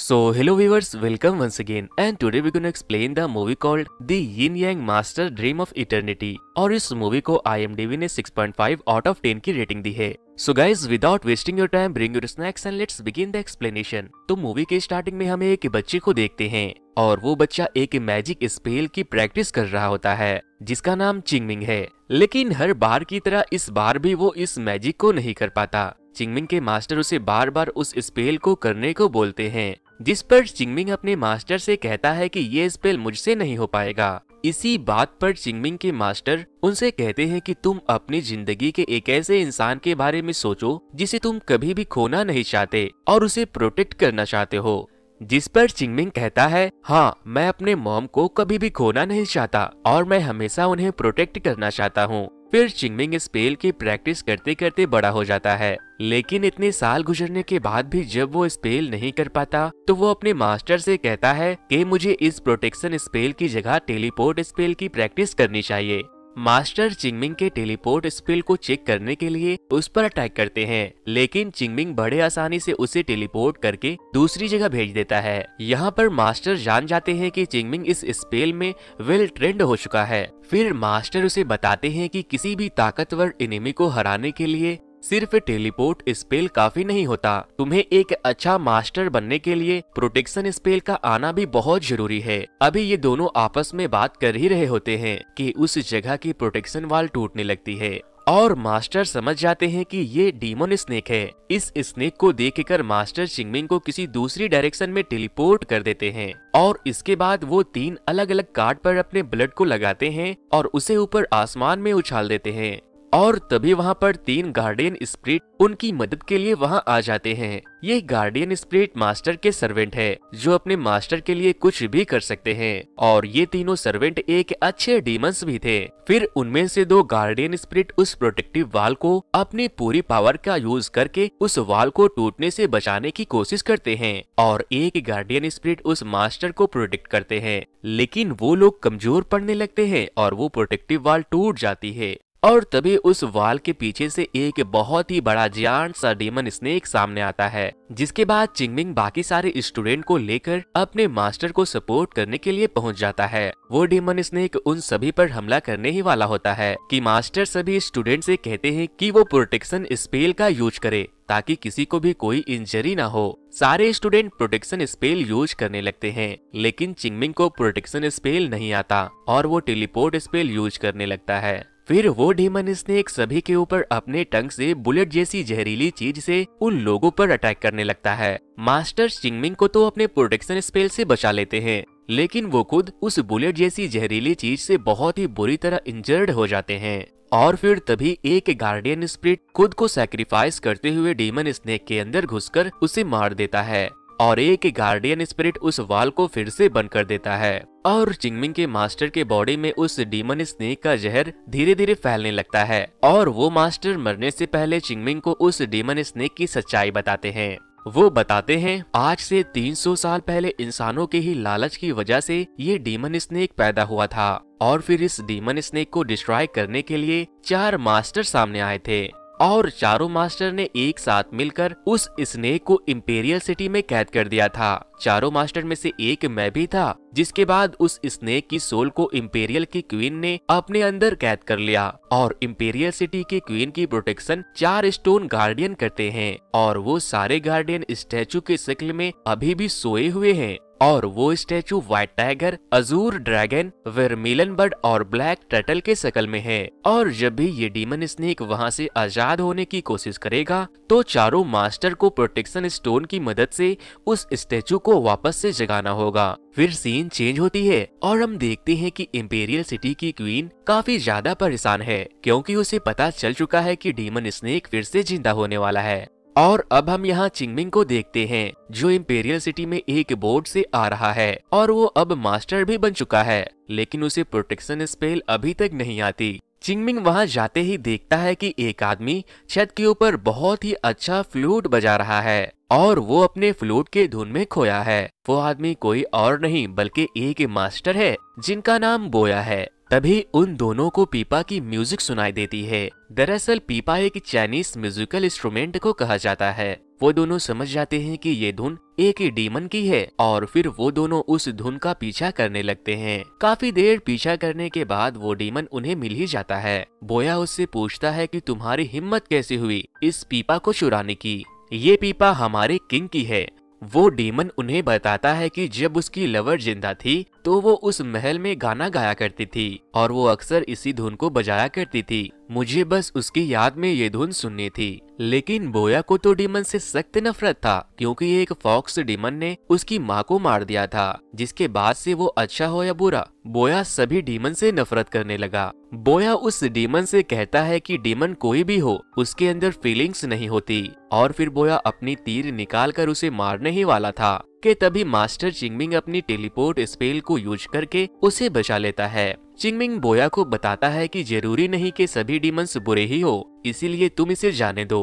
So hello viewers, welcome once again and today we're to explain the movie called The Yin Yang Master Dream of Eternity और इस movie को IMDb ने 6.5 out of 10 की rating दी है so guys without wasting your time bring your snacks and let's begin the explanation तो movie के starting में हमें एक बच्चे को देखते हैं और वो बच्चा एक मैजिक स्पेल की प्रैक्टिस कर रहा होता है जिसका नाम चिंगमिंग है लेकिन हर बार की तरह इस बार भी वो इस मैजिक को नहीं कर पाता चिंगमिंग के मास्टर उसे बार बार उस स्पेल को करने को बोलते हैं जिस पर चिंगमिंग अपने मास्टर से कहता है कि ये स्पेल मुझसे नहीं हो पाएगा इसी बात पर चिंगमिंग के मास्टर उनसे कहते हैं कि तुम अपनी जिंदगी के एक ऐसे इंसान के बारे में सोचो जिसे तुम कभी भी खोना नहीं चाहते और उसे प्रोटेक्ट करना चाहते हो जिस पर चिंगमिंग कहता है हाँ मैं अपने मॉम को कभी भी खोना नहीं चाहता और मैं हमेशा उन्हें प्रोटेक्ट करना चाहता हूँ फिर चिंगमिंग इस पेल की प्रैक्टिस करते करते बड़ा हो जाता है लेकिन इतने साल गुजरने के बाद भी जब वो स्पेल नहीं कर पाता तो वो अपने मास्टर से कहता है कि मुझे इस प्रोटेक्शन स्पेल की जगह टेलीपोर्ट स्पेल की प्रैक्टिस करनी चाहिए मास्टर चिंगमिंग के टेलीपोर्ट स्पिल को चेक करने के लिए उस पर अटैक करते हैं लेकिन चिंगमिंग बड़े आसानी से उसे टेलीपोर्ट करके दूसरी जगह भेज देता है यहाँ पर मास्टर जान जाते हैं कि चिंगमिंग इस स्पेल में वेल ट्रेंड हो चुका है फिर मास्टर उसे बताते हैं कि किसी भी ताकतवर इनिमी को हराने के लिए सिर्फ टेलीपोर्ट स्पेल काफी नहीं होता तुम्हें एक अच्छा मास्टर बनने के लिए प्रोटेक्शन स्पेल का आना भी बहुत जरूरी है अभी ये दोनों आपस में बात कर ही रहे होते हैं कि उस जगह की प्रोटेक्शन वाल टूटने लगती है और मास्टर समझ जाते हैं कि ये डीमोन स्नेक है इस स्नेक को देखकर मास्टर चिंगमिंग को किसी दूसरी डायरेक्शन में टेलीपोर्ट कर देते हैं और इसके बाद वो तीन अलग अलग कार्ड पर अपने ब्लड को लगाते हैं और उसे ऊपर आसमान में उछाल देते हैं और तभी वहाँ पर तीन गार्डियन स्प्रिट उनकी मदद के लिए वहाँ आ जाते हैं ये गार्डियन स्प्रिट मास्टर के सर्वेंट है जो अपने मास्टर के लिए कुछ भी कर सकते हैं और ये तीनों सर्वेंट एक अच्छे डीमंस भी थे फिर उनमें से दो गार्डियन स्प्रिट उस प्रोटेक्टिव वाल को अपनी पूरी पावर का यूज करके उस वाल को टूटने से बचाने की कोशिश करते हैं और एक गार्डियन स्प्रिट उस मास्टर को प्रोटेक्ट करते हैं लेकिन वो लोग कमजोर पड़ने लगते हैं और वो प्रोटेक्टिव वाल टूट जाती है और तभी उस वाल के पीछे से एक बहुत ही बड़ा जियांट सा डेमन स्नेक सामने आता है जिसके बाद चिंगमिंग बाकी सारे स्टूडेंट को लेकर अपने मास्टर को सपोर्ट करने के लिए पहुंच जाता है वो डेमन स्नेक उन सभी पर हमला करने ही वाला होता है कि मास्टर सभी स्टूडेंट से कहते हैं कि वो प्रोटेक्शन स्पेल का यूज करे ताकि किसी को भी कोई इंजरी ना हो सारे स्टूडेंट प्रोटेक्शन स्पेल यूज करने लगते हैं लेकिन चिंगमिंग को प्रोटेक्शन स्पेल नहीं आता और वो टेलीपोर्ट स्पेल यूज करने लगता है फिर वो डेमन स्नेक सभी के ऊपर अपने टंग से बुलेट जैसी जहरीली चीज से उन लोगों पर अटैक करने लगता है मास्टर चिंगमिंग को तो अपने प्रोटेक्शन स्पेल से बचा लेते हैं लेकिन वो खुद उस बुलेट जैसी जहरीली चीज से बहुत ही बुरी तरह इंजर्ड हो जाते हैं और फिर तभी एक गार्डियन स्प्रिट खुद को सैक्रिफाइस करते हुए डेमन स्नेक के अंदर घुसकर उसे मार देता है और एक गार्डियन स्पिरिट उस वाल को फिर से बंद कर देता है और चिंगमिंग के मास्टर के बॉडी में उस डीमन स्नेक का जहर धीरे धीरे फैलने लगता है और वो मास्टर मरने से पहले चिंगमिंग को उस डीमन स्नेक की सच्चाई बताते हैं वो बताते हैं आज से 300 साल पहले इंसानों के ही लालच की वजह से ये डीमन स्नेक पैदा हुआ था और फिर इस डीमन स्नेक को डिस्ट्रॉय करने के लिए चार मास्टर सामने आए थे और चारों मास्टर ने एक साथ मिलकर उस स्नेक को इम्पेरियल सिटी में कैद कर दिया था चारों मास्टर में से एक मैं भी था जिसके बाद उस स्नेक की सोल को इम्पेरियल की क्वीन ने अपने अंदर कैद कर लिया और इम्पेरियल सिटी की क्वीन की प्रोटेक्शन चार स्टोन गार्डियन करते हैं और वो सारे गार्डियन स्टैचू के शिकल में अभी भी सोए हुए हैं और वो statue white tiger azure dragon vermilion bird और ब्लैक टर्टल के शकल में है और जब भी ये डीमन स्नेक वहाँ से आजाद होने की कोशिश करेगा तो चारों मास्टर को प्रोटेक्शन स्टोन की मदद से उस स्टैचू को वापस से जगाना होगा फिर सीन चेंज होती है और हम देखते हैं कि इम्पेरियल सिटी की क्वीन काफी ज्यादा परेशान है क्योंकि उसे पता चल चुका है कि डीमन स्नेक फिर से जिंदा होने वाला है और अब हम यहाँ चिंगमिंग को देखते हैं जो इम्पेरियल सिटी में एक बोर्ड से आ रहा है और वो अब मास्टर भी बन चुका है लेकिन उसे प्रोटेक्शन स्पेल अभी तक नहीं आती चिंगमिंग वहाँ जाते ही देखता है कि एक आदमी छत के ऊपर बहुत ही अच्छा फ्लूट बजा रहा है और वो अपने फ्लूट के धुन में खोया है वो आदमी कोई और नहीं बल्कि एक मास्टर है जिनका नाम बोया है तभी उन दोनों को पीपा की म्यूजिक सुनाई देती है दरअसल पीपा एक चाइनीज म्यूजिकल इंस्ट्रूमेंट को कहा जाता है वो दोनों समझ जाते हैं कि ये धुन एक ही डीमन की है और फिर वो दोनों उस धुन का पीछा करने लगते हैं काफी देर पीछा करने के बाद वो डीमन उन्हें मिल ही जाता है बोया उससे पूछता है कि तुम्हारी हिम्मत कैसे हुई इस पीपा को चुराने की ये पीपा हमारे किंग की है वो डीमन उन्हें बताता है कि जब उसकी लवर जिंदा थी तो वो उस महल में गाना गाया करती थी और वो अक्सर इसी धुन को बजाया करती थी मुझे बस उसकी याद में ये धुन सुननी थी लेकिन बोया को तो डीमन से सख्त नफरत था क्योंकि एक फॉक्स डीमन ने उसकी माँ को मार दिया था जिसके बाद से वो अच्छा हो या बुरा बोया सभी डीमन से नफरत करने लगा बोया उस डीमन से कहता है कि डीमन कोई भी हो उसके अंदर फीलिंग्स नहीं होती और फिर बोया अपनी तीर निकाल कर उसे मारने ही वाला था कि तभी मास्टर चिंगमिंग अपनी टेलीपोर्ट स्पेल को यूज करके उसे बचा लेता है चिंगमिंग बोया को बताता है कि जरूरी नहीं कि सभी डीमंस बुरे ही हो इसीलिए तुम इसे जाने दो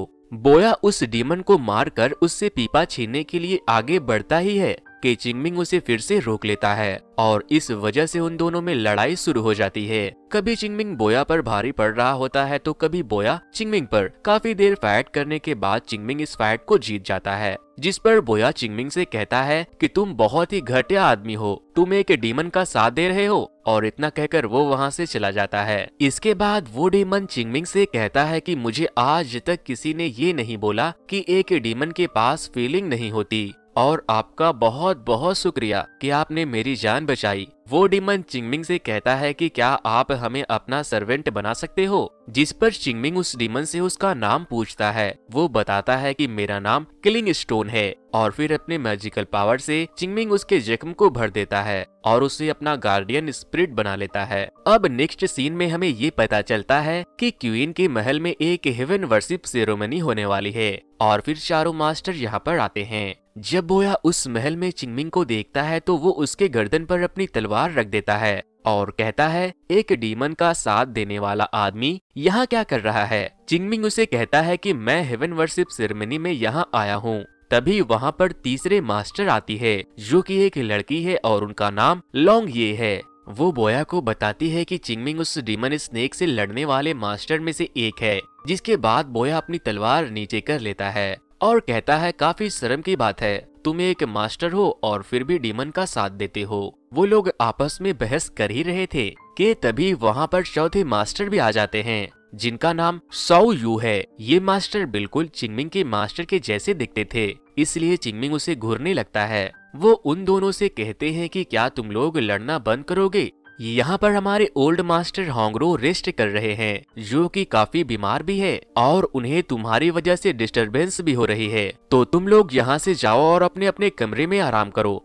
बोया उस डीमन को मारकर उससे पीपा छीनने के लिए आगे बढ़ता ही है चिंगमिंग उसे फिर से रोक लेता है और इस वजह से उन दोनों में लड़ाई शुरू हो जाती है कभी चिंगमिंग बोया पर भारी पड़ रहा होता है तो कभी बोया चिंगमिंग पर काफी देर फाइट करने के बाद चिंगमिंग इस फाइट को जीत जाता है जिस पर बोया चिंगमिंग से कहता है कि तुम बहुत ही घटिया आदमी हो तुम एक डीमन का साथ दे रहे हो और इतना कहकर वो वहाँ से चला जाता है इसके बाद वो डीमन चिंगमिंग से कहता है कि मुझे आज तक किसी ने ये नहीं बोला कि एक डीमन के पास फीलिंग नहीं होती और आपका बहुत बहुत शुक्रिया कि आपने मेरी जान बचाई वो डिमन चिंगमिंग से कहता है कि क्या आप हमें अपना सर्वेंट बना सकते हो जिस पर चिंगमिंग उस डिमन से उसका नाम पूछता है वो बताता है कि मेरा नाम किलिंग स्टोन है और फिर अपने मैजिकल पावर से चिंगमिंग उसके जख्म को भर देता है और उसे अपना गार्डियन स्प्रिट बना लेता है अब नेक्स्ट सीन में हमें ये पता चलता है कि क्वीन के महल में एक हेवन वर्सिप सेरोमनी होने वाली है और फिर चारों मास्टर यहाँ पर आते हैं जब बोया उस महल में चिंगमिंग को देखता है तो वो उसके गर्दन पर अपनी तलवार रख देता है और कहता है एक डीमन का साथ देने वाला आदमी यहाँ क्या कर रहा है चिंगमिंग उसे कहता है कि मैं हेवन वर्सिप सेरेमनी में यहाँ आया हूँ तभी वहाँ पर तीसरे मास्टर आती है जो कि एक लड़की है और उनका नाम लॉन्ग ये है वो बोया को बताती है कि चिंगमिंग उस डीमन स्नेक से लड़ने वाले मास्टर में से एक है जिसके बाद बोया अपनी तलवार नीचे कर लेता है और कहता है काफी शर्म की बात है तुम एक मास्टर हो और फिर भी डीमन का साथ देते हो वो लोग आपस में बहस कर ही रहे थे के तभी वहाँ पर चौथे मास्टर भी आ जाते हैं जिनका नाम सौ यू है ये मास्टर बिल्कुल चिंगमिंग के मास्टर के जैसे दिखते थे इसलिए चिंगमिंग उसे घूरने लगता है वो उन दोनों से कहते हैं कि क्या तुम लोग लड़ना बंद करोगे यहाँ पर हमारे ओल्ड मास्टर होंगरो रेस्ट कर रहे हैं जो कि काफी बीमार भी है और उन्हें तुम्हारी वजह से डिस्टरबेंस भी हो रही है तो तुम लोग यहाँ से जाओ और अपने अपने कमरे में आराम करो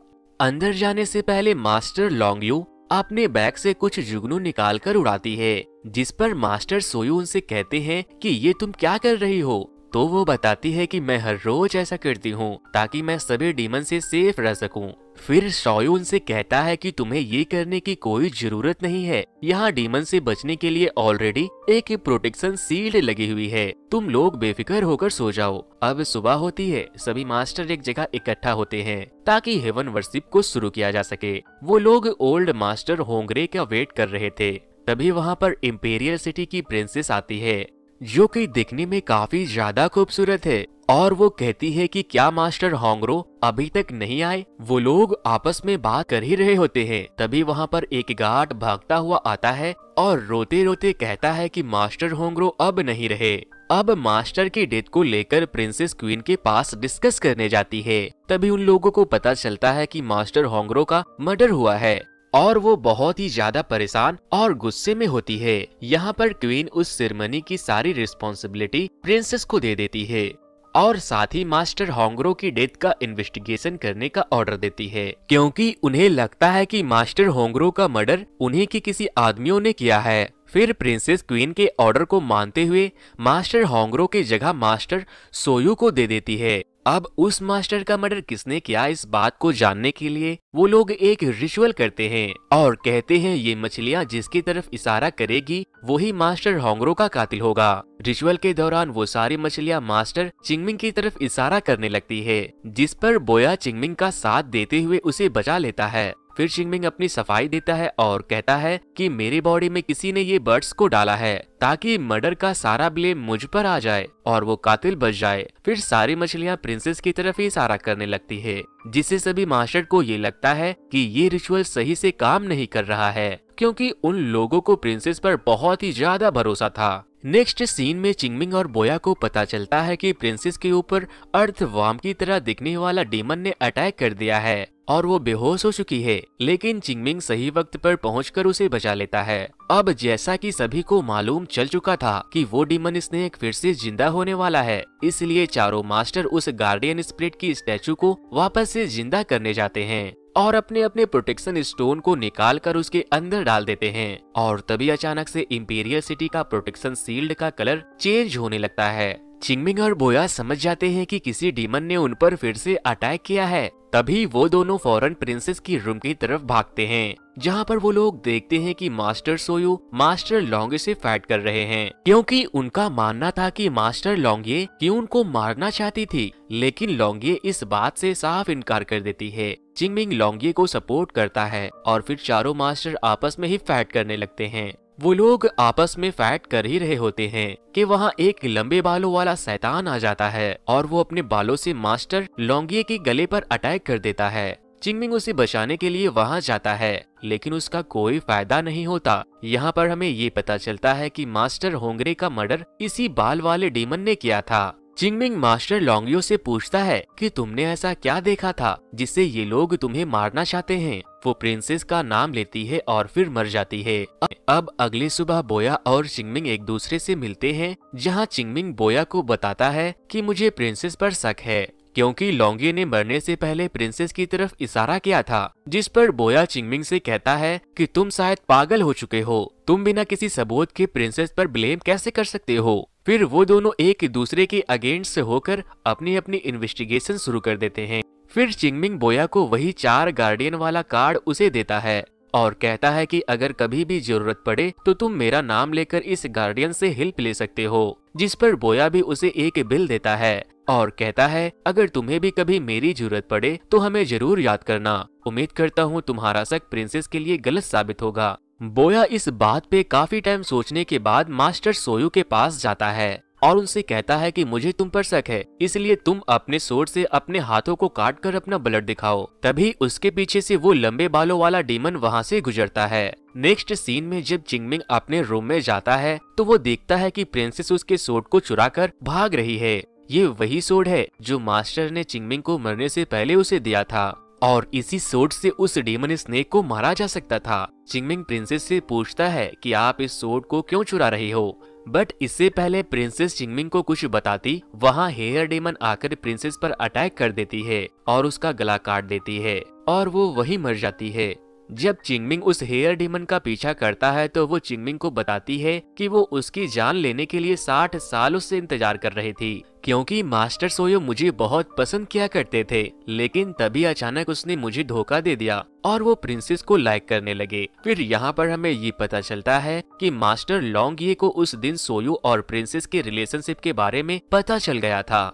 अंदर जाने से पहले मास्टर लॉन्गयू अपने बैग से कुछ जुगनू निकाल कर उड़ाती है जिस पर मास्टर सोयू उनसे कहते हैं कि ये तुम क्या कर रही हो तो वो बताती है कि मैं हर रोज ऐसा करती हूँ ताकि मैं सभी डीमन से सेफ रह सकूँ फिर शॉयू उनसे कहता है कि तुम्हें ये करने की कोई जरूरत नहीं है यहाँ डीमन से बचने के लिए ऑलरेडी एक प्रोटेक्शन सील्ड लगी हुई है तुम लोग बेफिक्र होकर सो जाओ अब सुबह होती है सभी मास्टर एक जगह इकट्ठा होते हैं ताकि हेवन वर्शिप को शुरू किया जा सके वो लोग ओल्ड मास्टर होंगरे का वेट कर रहे थे तभी वहाँ पर इम्पेरियल सिटी की प्रिंसेस आती है जो कि देखने में काफी ज्यादा खूबसूरत है और वो कहती है कि क्या मास्टर होंगरो अभी तक नहीं आए वो लोग आपस में बात कर ही रहे होते हैं तभी वहाँ पर एक गार्ड भागता हुआ आता है और रोते रोते कहता है कि मास्टर होंगरो अब नहीं रहे अब मास्टर की डेथ को लेकर प्रिंसेस क्वीन के पास डिस्कस करने जाती है तभी उन लोगों को पता चलता है कि मास्टर होंगरो का मर्डर हुआ है और वो बहुत ही ज्यादा परेशान और गुस्से में होती है यहाँ पर क्वीन उस सिरमनी की सारी रिस्पॉन्सिबिलिटी प्रिंसेस को दे देती है और साथ ही मास्टर होंगरो की डेथ का इन्वेस्टिगेशन करने का ऑर्डर देती है क्योंकि उन्हें लगता है कि मास्टर होंगरो का मर्डर उन्हीं के किसी आदमियों ने किया है फिर प्रिंसेस क्वीन के ऑर्डर को मानते हुए मास्टर होंगरो के जगह मास्टर सोयू को दे देती है अब उस मास्टर का मर्डर किसने किया इस बात को जानने के लिए वो लोग एक रिचुअल करते हैं और कहते हैं ये मछलियाँ जिसकी तरफ इशारा करेगी वही मास्टर होंगरो का कातिल होगा रिचुअल के दौरान वो सारी मछलियाँ मास्टर चिंगमिंग की तरफ इशारा करने लगती है जिस पर बोया चिंगमिंग का साथ देते हुए उसे बचा लेता है फिर शिंगमिंग अपनी सफाई देता है और कहता है कि मेरे बॉडी में किसी ने ये बर्ड्स को डाला है ताकि मर्डर का सारा ब्लेम मुझ पर आ जाए और वो कातिल बच जाए फिर सारी मछलियाँ प्रिंसेस की तरफ ही इशारा करने लगती है जिससे सभी मास्टर को ये लगता है कि ये रिचुअल सही से काम नहीं कर रहा है क्योंकि उन लोगों को प्रिंसेस पर बहुत ही ज्यादा भरोसा था नेक्स्ट सीन में चिंगमिंग और बोया को पता चलता है कि प्रिंसेस के ऊपर अर्थ वाम की तरह दिखने वाला डेमन ने अटैक कर दिया है और वो बेहोश हो चुकी है लेकिन चिंगमिंग सही वक्त पर पहुंचकर उसे बचा लेता है अब जैसा कि सभी को मालूम चल चुका था कि वो डिमन स्नेक फिर से जिंदा होने वाला है इसलिए चारों मास्टर उस गार्डियन स्प्रिट की स्टैचू को वापस से जिंदा करने जाते हैं और अपने अपने प्रोटेक्शन स्टोन को निकाल कर उसके अंदर डाल देते हैं और तभी अचानक से इम्पीरियल सिटी का प्रोटेक्शन सील्ड का कलर चेंज होने लगता है चिंगमिंग और बोया समझ जाते हैं कि किसी डीमन ने उन पर फिर से अटैक किया है तभी वो दोनों फौरन प्रिंसेस की रूम की तरफ भागते हैं जहाँ पर वो लोग देखते हैं कि मास्टर सोयू मास्टर लौंगे से फैट कर रहे हैं क्योंकि उनका मानना था कि मास्टर लौंगे की उनको मारना चाहती थी लेकिन लौंगे इस बात से साफ इनकार कर देती है चिंगमिंग लोंगे को सपोर्ट करता है और फिर चारों मास्टर आपस में ही फैट करने लगते हैं वो लोग आपस में फैट कर ही रहे होते हैं कि वहाँ एक लंबे बालों वाला सैतान आ जाता है और वो अपने बालों से मास्टर लोंगिये के गले पर अटैक कर देता है चिंगमिंग उसे बचाने के लिए वहाँ जाता है लेकिन उसका कोई फायदा नहीं होता यहाँ पर हमें ये पता चलता है कि मास्टर होंगरे का मर्डर इसी बाल वाले डीमन ने किया था चिंगमिंग मास्टर लोंगियो से पूछता है कि तुमने ऐसा क्या देखा था जिससे ये लोग तुम्हें मारना चाहते हैं वो प्रिंसेस का नाम लेती है और फिर मर जाती है अब अगली सुबह बोया और चिंगमिंग एक दूसरे से मिलते हैं जहां चिंगमिंग बोया को बताता है कि मुझे प्रिंसेस पर शक है क्योंकि लोंगे ने मरने से पहले प्रिंसेस की तरफ इशारा किया था जिस पर बोया चिंगमिंग से कहता है कि तुम शायद पागल हो चुके हो तुम बिना किसी सबूत के प्रिंसेस पर ब्लेम कैसे कर सकते हो फिर वो दोनों एक दूसरे के अगेंस्ट होकर अपनी अपनी इन्वेस्टिगेशन शुरू कर देते हैं फिर चिंगमिंग बोया को वही चार गार्डियन वाला कार्ड उसे देता है और कहता है कि अगर कभी भी जरूरत पड़े तो तुम मेरा नाम लेकर इस गार्डियन से हेल्प ले सकते हो जिस पर बोया भी उसे एक बिल देता है और कहता है अगर तुम्हें भी कभी मेरी जरूरत पड़े तो हमें जरूर याद करना उम्मीद करता हूँ तुम्हारा शक प्रिंसेस के लिए गलत साबित होगा बोया इस बात पे काफी टाइम सोचने के बाद मास्टर सोयू के पास जाता है और उनसे कहता है कि मुझे तुम पर शक है इसलिए तुम अपने सोट से अपने हाथों को काट कर अपना ब्लड दिखाओ तभी उसके पीछे से वो लंबे बालों वाला डीमन वहाँ से गुजरता है नेक्स्ट सीन में जब चिंगमिंग अपने रूम में जाता है तो वो देखता है कि प्रिंसेस उसके सोट को चुरा कर भाग रही है ये वही सोड है जो मास्टर ने चिंगमिंग को मरने से पहले उसे दिया था और इसी सोट से उस डेमन स्नेक को मारा जा सकता था चिंगमिंग प्रिंसेस से पूछता है कि आप इस सोट को क्यों चुरा रहे हो बट इससे पहले प्रिंसेस चिंगमिंग को कुछ बताती वहाँ हेयर डेमन आकर प्रिंसेस पर अटैक कर देती है और उसका गला काट देती है और वो वही मर जाती है जब चिंगमिंग उस हेयर डीमन का पीछा करता है तो वो चिंगमिंग को बताती है कि वो उसकी जान लेने के लिए 60 साल उससे इंतजार कर रही थी क्योंकि मास्टर सोयो मुझे बहुत पसंद किया करते थे लेकिन तभी अचानक उसने मुझे धोखा दे दिया और वो प्रिंसेस को लाइक करने लगे फिर यहाँ पर हमें ये पता चलता है कि मास्टर लॉन्ग ये को उस दिन सोयो और प्रिंसेस के रिलेशनशिप के बारे में पता चल गया था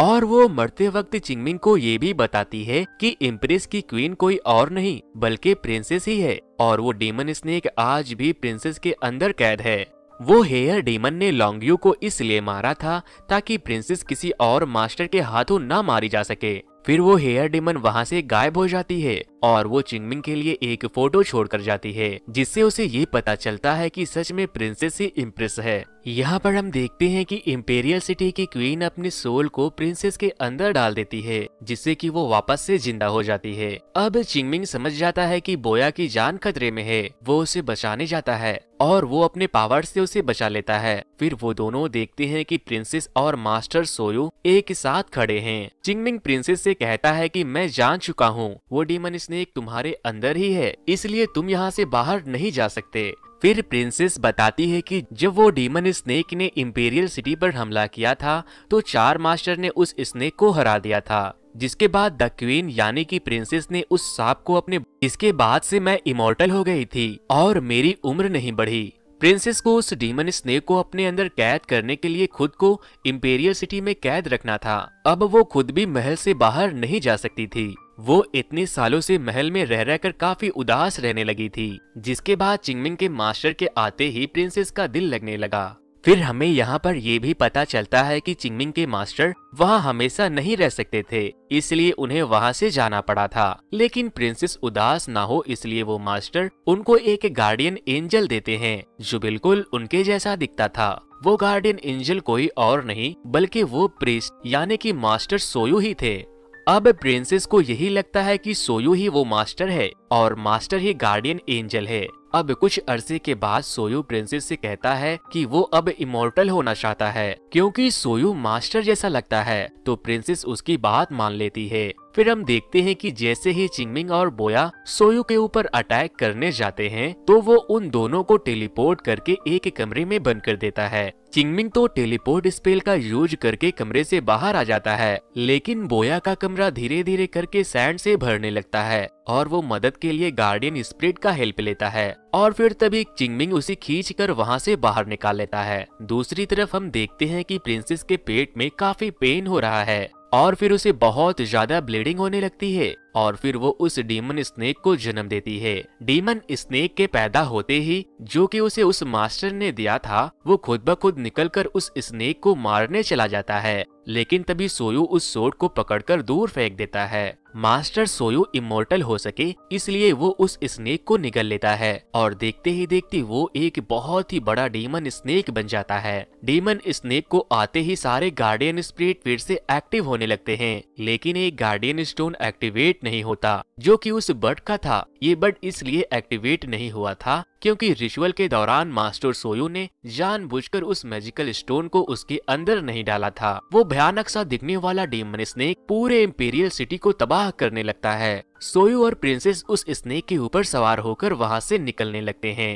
और वो मरते वक्त चिंगमिंग को ये भी बताती है कि इम्प्रेस की क्वीन कोई और नहीं बल्कि प्रिंसेस ही है और वो डेमन स्नेक आज भी प्रिंसेस के अंदर कैद है वो हेयर डेमन ने लॉन्गयू को इसलिए मारा था ताकि प्रिंसेस किसी और मास्टर के हाथों ना मारी जा सके फिर वो हेयर डिमन वहाँ से गायब हो जाती है और वो चिंगमिंग के लिए एक फोटो छोड़कर जाती है जिससे उसे ये पता चलता है कि सच में प्रिंसेस ही इम्प्रेस है यहाँ पर हम देखते हैं कि इम्पेरियल सिटी की क्वीन अपने सोल को प्रिंसेस के अंदर डाल देती है जिससे कि वो वापस से जिंदा हो जाती है अब चिंगमिंग समझ जाता है की बोया की जान खतरे में है वो उसे बचाने जाता है और वो अपने पावर से उसे बचा लेता है फिर वो दोनों देखते हैं कि प्रिंसेस और मास्टर सोयो एक साथ खड़े हैं चिंगमिंग प्रिंसेस से कहता है कि मैं जान चुका हूँ वो डीमन स्नेक तुम्हारे अंदर ही है इसलिए तुम यहाँ से बाहर नहीं जा सकते फिर प्रिंसेस बताती है कि जब वो डीमन स्नेक ने इम्पेरियल सिटी पर हमला किया था तो चार मास्टर ने उस स्नेक को हरा दिया था जिसके बाद द क्वीन यानी कि प्रिंसेस ने उस सांप को अपने इसके बाद से मैं इमोर्टल हो गई थी और मेरी उम्र नहीं बढ़ी प्रिंसेस को उस डीमन स्नेक को अपने अंदर कैद करने के लिए खुद को इम्पेरियल सिटी में कैद रखना था अब वो खुद भी महल से बाहर नहीं जा सकती थी वो इतने सालों से महल में रह रहकर काफी उदास रहने लगी थी जिसके बाद चिंगमिंग के मास्टर के आते ही प्रिंसेस का दिल लगने लगा फिर हमें यहाँ पर ये भी पता चलता है कि चिंगमिंग के मास्टर वहाँ हमेशा नहीं रह सकते थे इसलिए उन्हें वहाँ से जाना पड़ा था लेकिन प्रिंसेस उदास ना हो इसलिए वो मास्टर उनको एक गार्डियन एंजल देते हैं जो बिल्कुल उनके जैसा दिखता था वो गार्डियन एंजल कोई और नहीं बल्कि वो प्रिस्ट यानी की मास्टर सोयू ही थे अब प्रिंसेस को यही लगता है कि सोयू ही वो मास्टर है और मास्टर ही गार्डियन एंजल है अब कुछ अरसे के बाद सोयू प्रिंसेस से कहता है कि वो अब इमोर्टल होना चाहता है क्योंकि सोयू मास्टर जैसा लगता है तो प्रिंसेस उसकी बात मान लेती है फिर हम देखते हैं कि जैसे ही चिंगमिंग और बोया सोयू के ऊपर अटैक करने जाते हैं तो वो उन दोनों को टेलीपोर्ट करके एक कमरे में बंद कर देता है चिंगमिंग तो टेलीपोर्ट स्पेल का यूज करके कमरे से बाहर आ जाता है लेकिन बोया का कमरा धीरे धीरे करके सैंड से भरने लगता है और वो मदद के लिए गार्डियन स्प्रिट का हेल्प लेता है और फिर तभी चिंगमिंग उसे खींच कर वहाँ से बाहर निकाल लेता है दूसरी तरफ हम देखते हैं कि प्रिंसेस के पेट में काफी पेन हो रहा है और फिर उसे बहुत ज्यादा ब्लीडिंग होने लगती है और फिर वो उस डीमन स्नेक को जन्म देती है डीमन स्नेक के पैदा होते ही जो कि उसे उस मास्टर ने दिया था वो खुद ब खुद निकल कर उस स्नेक को मारने चला जाता है लेकिन तभी सोयू उस सोट को पकड़कर दूर फेंक देता है मास्टर सोयू इमोर्टल हो सके इसलिए वो उस स्नेक को निगल लेता है और देखते ही देखते वो एक बहुत ही बड़ा डीमन स्नेक बन जाता है डीमन स्नेक को आते ही सारे गार्डियन स्प्रिट फिर से एक्टिव होने लगते हैं लेकिन एक गार्डियन स्टोन एक्टिवेट एक्टिवेट नहीं होता जो कि उस बर्ड का था ये बर्ड इसलिए एक्टिवेट नहीं हुआ था क्योंकि रिचुअल के दौरान मास्टर सोयू ने जानबूझकर उस मैजिकल स्टोन को उसके अंदर नहीं डाला था वो भयानक सा दिखने वाला डेमन स्नेक पूरे इम्पेरियल सिटी को तबाह करने लगता है सोयू और प्रिंसेस उस स्नेक के ऊपर सवार होकर वहाँ से निकलने लगते है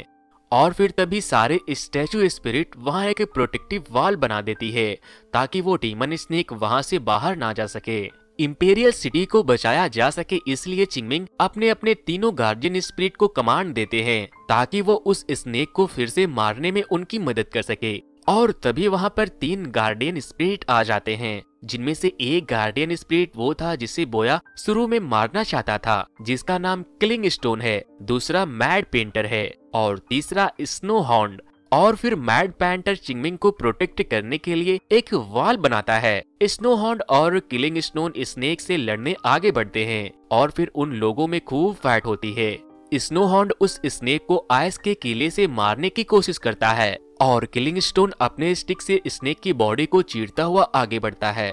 और फिर तभी सारे स्टैचू स्पिरिट वहाँ एक प्रोटेक्टिव वॉल बना देती है ताकि वो डीमन स्नेक वहाँ से बाहर ना जा सके इम्पेरियल सिटी को बचाया जा सके इसलिए चिंगमिंग अपने अपने तीनों गार्जियन स्प्रिट को कमांड देते हैं ताकि वो उस स्नेक को फिर से मारने में उनकी मदद कर सके और तभी वहाँ पर तीन गार्डियन स्प्रिट आ जाते हैं जिनमें से एक गार्डियन स्प्रिट वो था जिसे बोया शुरू में मारना चाहता था जिसका नाम किलिंग स्टोन है दूसरा मैड पेंटर है और तीसरा स्नो हॉन्ड और फिर मैड पैंटर चिंगमिंग को प्रोटेक्ट करने के लिए एक वाल बनाता है स्नोहॉन्ड और किलिंग स्नोन स्नेक से लड़ने आगे बढ़ते हैं और फिर उन लोगों में खूब फैट होती है स्नोहॉन्ड उस स्नेक को आइस के किले से मारने की कोशिश करता है और किलिंग स्टोन अपने स्टिक से स्नेक की बॉडी को चीरता हुआ आगे बढ़ता है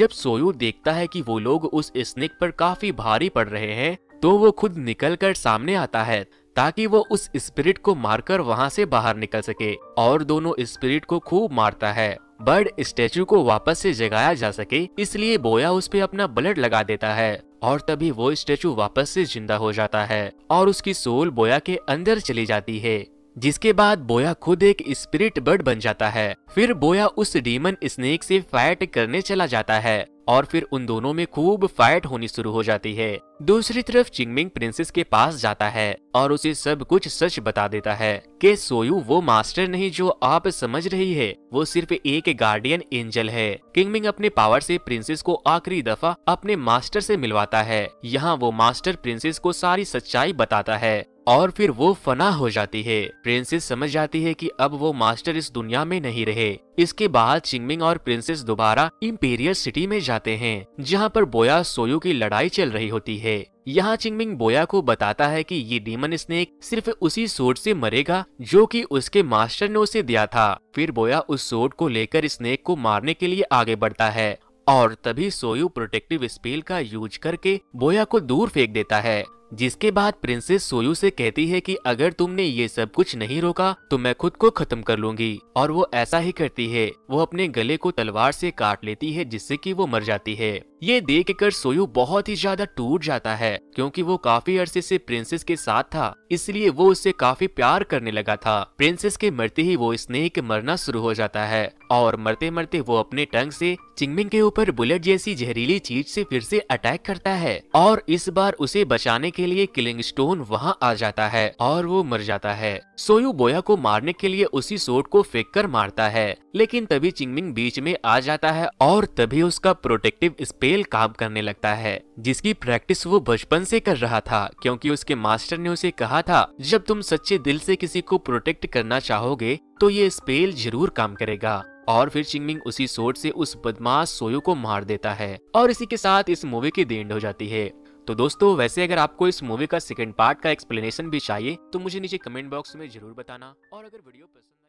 जब सोयू देखता है कि वो लोग उस स्नेक पर काफी भारी पड़ रहे हैं तो वो खुद निकलकर सामने आता है ताकि वो उस स्पिरिट को मारकर वहाँ से बाहर निकल सके और दोनों स्पिरिट को खूब मारता है बर्ड स्टेचू को वापस से जगाया जा सके इसलिए बोया उस पर अपना ब्लड लगा देता है और तभी वो स्टेचू वापस से जिंदा हो जाता है और उसकी सोल बोया के अंदर चली जाती है जिसके बाद बोया खुद एक स्पिरिट बर्ड बन जाता है फिर बोया उस डीमन स्नेक से फाइट करने चला जाता है और फिर उन दोनों में खूब फाइट होनी शुरू हो जाती है दूसरी तरफ चिंगमिंग प्रिंसेस के पास जाता है और उसे सब कुछ सच बता देता है कि सोयू वो मास्टर नहीं जो आप समझ रही है वो सिर्फ एक गार्डियन एंजल है किंगमिंग अपने पावर से प्रिंसेस को आखिरी दफा अपने मास्टर से मिलवाता है यहाँ वो मास्टर प्रिंसेस को सारी सच्चाई बताता है और फिर वो फना हो जाती है प्रिंसेस समझ जाती है कि अब वो मास्टर इस दुनिया में नहीं रहे इसके बाद चिंगमिंग और प्रिंसेस दोबारा इम्पीरियल सिटी में जाते हैं जहाँ पर बोया सोयू की लड़ाई चल रही होती है यहाँ चिंगमिंग बोया को बताता है कि ये डीमन स्नेक सिर्फ उसी सोट से मरेगा जो कि उसके मास्टर ने उसे दिया था फिर बोया उस सोट को लेकर स्नेक को मारने के लिए आगे बढ़ता है और तभी सोयू प्रोटेक्टिव स्पेल का यूज करके बोया को दूर फेंक देता है जिसके बाद प्रिंसेस सोयू से कहती है कि अगर तुमने ये सब कुछ नहीं रोका तो मैं खुद को खत्म कर लूंगी और वो ऐसा ही करती है वो अपने गले को तलवार से काट लेती है जिससे कि वो मर जाती है ये देख कर सोयू बहुत ही ज्यादा टूट जाता है क्योंकि वो काफी अरसे से प्रिंसेस के साथ था इसलिए वो उससे काफी प्यार करने लगा था प्रिंसेस के मरते ही वो स्नेक मरना शुरू हो जाता है और मरते मरते वो अपने टंग से चिंगमिंग के ऊपर बुलेट जैसी जहरीली चीज से फिर से अटैक करता है और इस बार उसे बचाने के के लिए किलिंग स्टोन वहाँ आ जाता है और वो मर जाता है सोयू बोया को मारने के लिए उसी सोट को फेंक कर मारता है लेकिन तभी चिंगमिंग बीच में आ जाता है और तभी उसका प्रोटेक्टिव स्पेल काम करने लगता है जिसकी प्रैक्टिस वो बचपन से कर रहा था क्योंकि उसके मास्टर ने उसे कहा था जब तुम सच्चे दिल से किसी को प्रोटेक्ट करना चाहोगे तो ये स्पेल जरूर काम करेगा और फिर चिंगमिंग उसी सोट से उस बदमाश सोयू को मार देता है और इसी के साथ इस मूवी की देंड हो जाती है तो दोस्तों वैसे अगर आपको इस मूवी का सेकेंड पार्ट का एक्सप्लेनेशन भी चाहिए तो मुझे नीचे कमेंट बॉक्स में जरूर बताना और अगर वीडियो पसंद